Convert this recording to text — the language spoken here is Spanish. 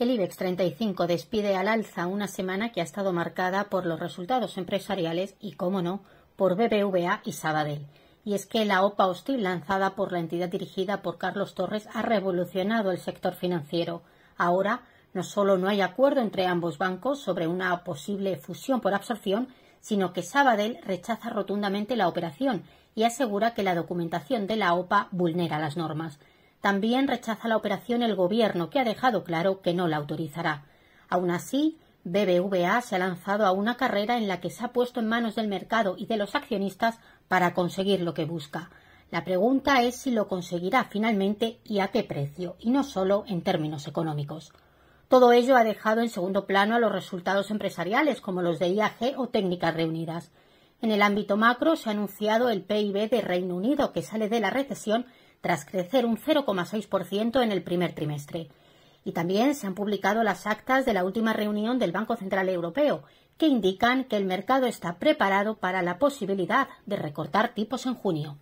El IBEX 35 despide al alza una semana que ha estado marcada por los resultados empresariales y, cómo no, por BBVA y Sabadell. Y es que la OPA hostil lanzada por la entidad dirigida por Carlos Torres ha revolucionado el sector financiero. Ahora, no solo no hay acuerdo entre ambos bancos sobre una posible fusión por absorción, sino que Sabadell rechaza rotundamente la operación y asegura que la documentación de la OPA vulnera las normas. También rechaza la operación el Gobierno, que ha dejado claro que no la autorizará. Aún así, BBVA se ha lanzado a una carrera en la que se ha puesto en manos del mercado y de los accionistas para conseguir lo que busca. La pregunta es si lo conseguirá finalmente y a qué precio, y no solo en términos económicos. Todo ello ha dejado en segundo plano a los resultados empresariales, como los de IAG o Técnicas Reunidas. En el ámbito macro se ha anunciado el PIB de Reino Unido, que sale de la recesión tras crecer un 0,6% en el primer trimestre. Y también se han publicado las actas de la última reunión del Banco Central Europeo, que indican que el mercado está preparado para la posibilidad de recortar tipos en junio.